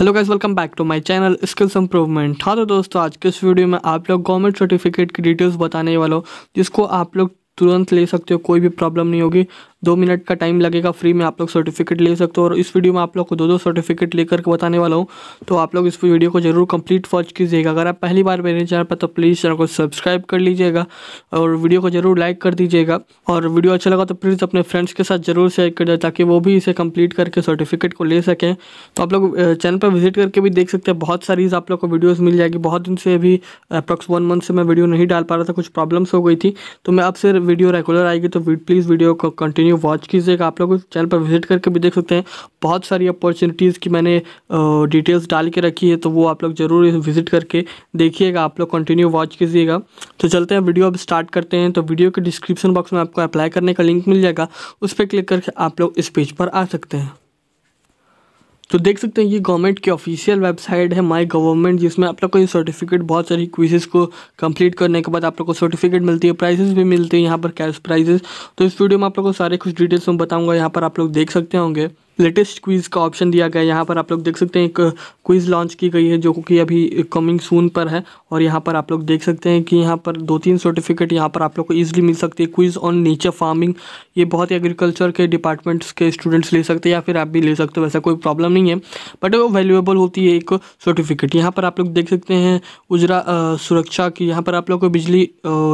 hello guys welcome back to my channel skills improvement हाँ तो दोस्तों आज के इस वीडियो में आप लोग गवर्नमेंट सर्टिफिकेट की डिटेल्स बताने वाला हूँ जिसको आप लोग तुरंत ले सकते हो कोई भी प्रॉब्लम नहीं होगी दो मिनट का टाइम लगेगा फ्री में आप लोग सर्टिफिकेट ले सकते हो और इस वीडियो में आप लोग को दो दो सर्टिफिकेट लेकर के बताने वाला हूँ तो आप लोग इस वीडियो को जरूर कंप्लीट वॉच कीजिएगा अगर आप पहली बार मेरे चैनल पर तो प्लीज़ चैनल को सब्सक्राइब कर लीजिएगा और वीडियो को जरूर लाइक कर दीजिएगा और वीडियो अच्छा लगा तो प्लीज़ अपने फ्रेंड्स के साथ जरूर शेयर कर दिया ताकि वो भी इसे कंप्लीट करके सर्टिफिकेट को ले सकें तो आप लोग चैनल पर विजिट करके भी देख सकते हैं बहुत सारी आप लोग को वीडियोज़ मिल जाएगी बहुत दिन से अभी अप्रॉक्स वन मंथ से मैं वीडियो नहीं डाल पा रहा था कुछ प्रॉब्लम्स हो गई थी तो मैं अब से वीडियो रेगुलर आएगी तो प्लीज़ वीडियो को कंटिन्यू कंटिन्यू वॉच कीजिएगा आप लोग चैनल पर विजिट करके भी देख सकते हैं बहुत सारी अपॉर्चुनिटीज़ की मैंने डिटेल्स डाल के रखी है तो वो आप लोग ज़रूर विजिट करके देखिएगा आप लोग कंटिन्यू वॉच कीजिएगा तो चलते हैं वीडियो अब स्टार्ट करते हैं तो वीडियो के डिस्क्रिप्शन बॉक्स में आपको अप्लाई करने का लिंक मिल जाएगा उस पर क्लिक करके आप लोग इस पेज पर आ सकते हैं तो देख सकते हैं ये गवर्नमेंट की ऑफिशियल वेबसाइट है माई गवर्नमेंट जिसमें आप लोग को ये सर्टिफिकेट बहुत सारी क्विजेस को कंप्लीट करने के बाद आप लोग को सर्टिफिकेट मिलती है प्राइजेस भी मिलते हैं यहाँ पर कैश प्राइजेस तो इस वीडियो में आप लोग को सारे कुछ डिटेल्स में बताऊँगा यहाँ पर आप लोग देख सकते होंगे लेटेस्ट क्विज़ का ऑप्शन दिया गया है यहाँ पर आप लोग देख सकते हैं एक क्विज़ लॉन्च की गई है जो कि अभी कमिंग सून पर है और यहाँ पर आप लोग देख सकते हैं कि यहाँ पर दो तीन सर्टिफिकेट यहाँ पर आप लोग को ईजिली मिल सकती है क्विज़ ऑन नेचर फार्मिंग ये बहुत ही एग्रीकल्चर के डिपार्टमेंट्स के स्टूडेंट्स ले सकते हैं या फिर आप भी ले सकते हो वैसा कोई प्रॉब्लम नहीं है बट वो वैल्यूएबल होती है एक सर्टिफिकेट यहाँ पर आप लोग देख सकते हैं उजरा सुरक्षा की यहाँ पर आप लोग को बिजली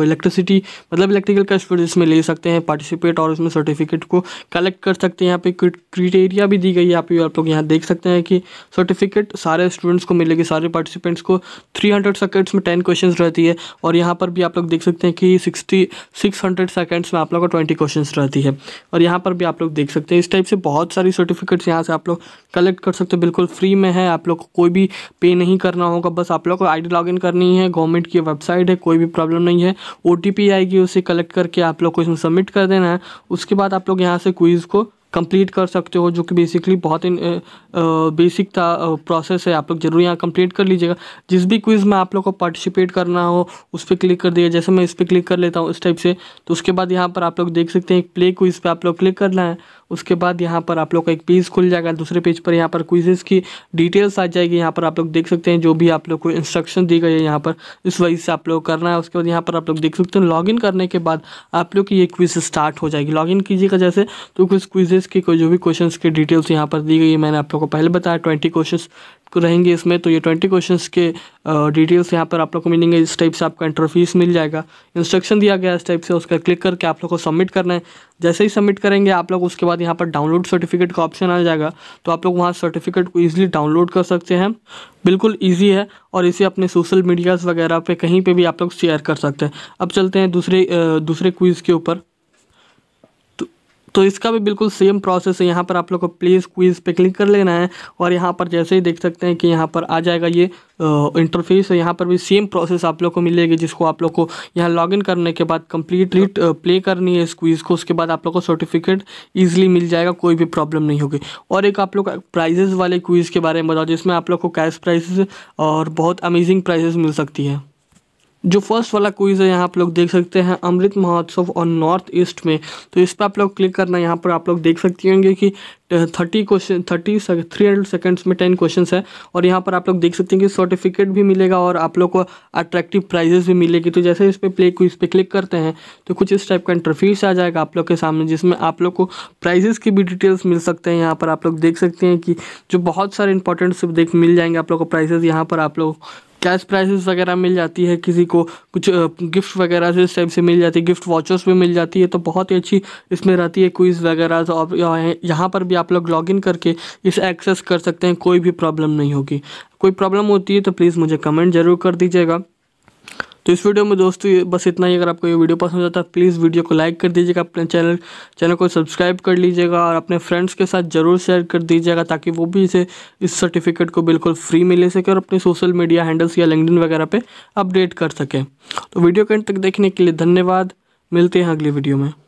इलेक्ट्रिसिटी मतलब इलेक्ट्रिकल का स्टूडेंट्स में ले सकते हैं पार्टिसिपेट और उसमें सर्टिफिकेट को कलेक्ट कर सकते हैं यहाँ पे क्रिटेरिया गारंटियाँ भी दी गई है आप ये आप लोग यहाँ देख सकते हैं कि सर्टिफिकेट सारे स्टूडेंट्स को मिलेगी सारे पार्टिसिपेंट्स को 300 हंड्रेड सेकेंड्स में टेन क्वेश्चन रहती है और यहाँ पर भी आप लोग देख सकते हैं कि सिक्सटी सिक्स हंड्रेड सेकेंड्स में आप लोग का ट्वेंटी क्वेश्चन रहती है और यहाँ पर भी आप लोग देख सकते हैं इस टाइप से बहुत सारी सर्टिफिकेट्स यहाँ से आप लोग कलेक्ट कर सकते हैं बिल्कुल फ्री में है आप लोग को कोई भी पे नहीं करना होगा बस आप लोग को आई डी करनी है गवर्नमेंट की वेबसाइट है कोई भी प्रॉब्लम नहीं है ओ आएगी उसे कलेक्ट करके आप लोग को इसमें सबमिट कर देना है उसके बाद आप लोग यहाँ से क्विज़ को कंप्लीट कर सकते हो जो कि बेसिकली बहुत ही बेसिक था प्रोसेस है आप लोग जरूर यहाँ कंप्लीट कर लीजिएगा जिस भी क्विज़ में आप लोग को पार्टिसिपेट करना हो उस पर क्लिक कर दिया जैसे मैं इस पर क्लिक कर लेता हूँ इस टाइप से तो उसके बाद यहाँ पर आप लोग देख सकते हैं एक प्ले क्विज़ पर आप लोग क्लिक करना है उसके बाद यहाँ पर आप लोग का एक पेज खुल जाएगा दूसरे पेज पर यहाँ पर क्विजेस की डिटेल्स आ जाएगी यहाँ पर आप लोग देख सकते हैं जो भी आप लोग को इंस्ट्रक्शन दी गई है यहाँ पर इस वजह से आप लोग करना है उसके बाद यहाँ पर आप लोग देख सकते हैं लॉगिन करने के बाद आप लोग की ये क्विज स्टार्ट हो जाएगी लॉगिन कीजिएगा जैसे तो कुछ क्विजेस की कोई जो भी क्वेश्चन के डिटेल्स यहाँ पर दी गई है मैंने आप लोगों को पहले बताया ट्वेंटी क्वेश्चन रहेंगे इसमें तो ये ट्वेंटी क्वेश्चन के डिटेल्स यहाँ पर आप लोग को मिलेंगे इस टाइप से आपका इंटर फीस मिल जाएगा इंस्ट्रक्शन दिया गया इस टाइप से उसका क्लिक करके आप लोग को सबमिट करना है जैसे ही सबमिट करेंगे आप लोग उसके बाद यहाँ पर डाउनलोड सर्टिफिकेट का ऑप्शन आ जाएगा तो आप लोग वहाँ सर्टिफिकेट को ईजिली डाउनलोड कर सकते हैं बिल्कुल ईजी है और इसे अपने सोशल मीडियाज़ वगैरह पे कहीं पे भी आप लोग शेयर कर सकते हैं अब चलते हैं दूसरे दूसरे क्विज़ के ऊपर तो इसका भी बिल्कुल सेम प्रोसेस है यहाँ पर आप लोग को प्लीज़ क्विज़ पे क्लिक कर लेना है और यहाँ पर जैसे ही देख सकते हैं कि यहाँ पर आ जाएगा ये इंटरफेस है तो यहाँ पर भी सेम प्रोसेस आप लोग को मिलेगी जिसको आप लोग को यहाँ लॉगिन करने के बाद कम्प्लीटली प्ले करनी है इस क्विज़ को उसके बाद आप लोग को सर्टिफिकेट ईजिली मिल जाएगा कोई भी प्रॉब्लम नहीं होगी और एक आप लोग प्राइजेज़ वाले क्विज़ के बारे में बताओ जिसमें आप लोग को कैश प्राइजेज़ और बहुत अमेजिंग प्राइजेज़ मिल सकती है जो फर्स्ट वाला क्विज है यहाँ आप लोग देख सकते हैं अमृत महोत्सव और नॉर्थ ईस्ट में तो इस पर आप लोग क्लिक करना यहाँ पर आप लोग देख सकते होंगे कि thirty question thirty three hundred seconds में टेन क्वेश्चंस है और यहाँ पर आप लोग देख सकते हैं कि सर्टिफिकेट भी मिलेगा और आप लोग को अट्रैक्टिव प्राइजेस भी मिलेगी तो जैसे इस पर प्ले क्विज पे क्लिक करते हैं तो कुछ इस टाइप का इंटरफ्यूज आ जाएगा आप लोग के सामने जिसमें आप लोग को प्राइजेस की भी डिटेल्स मिल सकते हैं यहाँ पर आप लोग देख सकते हैं कि जो बहुत सारे इंपॉर्टेंट देख मिल जाएंगे आप लोग को प्राइजेस यहाँ पर आप लोग कैश प्राइजेस वगैरह मिल जाती है किसी को कुछ गिफ्ट वगैरह से इस टाइप से मिल जाती है गिफ्ट वॉचर्स भी मिल जाती है तो बहुत ही अच्छी इसमें रहती है क्विज़ वगैरह और तो यहाँ पर भी आप लोग लॉगिन करके इसे एक्सेस कर सकते हैं कोई भी प्रॉब्लम नहीं होगी कोई प्रॉब्लम होती है तो प्लीज़ मुझे कमेंट ज़रूर कर दीजिएगा तो इस वीडियो में दोस्तों ये बस इतना ही अगर आपको ये वीडियो पसंद आता है प्लीज़ वीडियो को लाइक कर दीजिएगा अपने चैनल चैनल को सब्सक्राइब कर लीजिएगा और अपने फ्रेंड्स के साथ ज़रूर शेयर कर दीजिएगा ताकि वो भी इसे इस सर्टिफिकेट को बिल्कुल फ्री में ले सके और अपने सोशल मीडिया हैंडल्स या लिंकडिन वगैरह पर अपडेट कर सकें तो वीडियो के अंत तक देखने के लिए धन्यवाद मिलते हैं अगली वीडियो में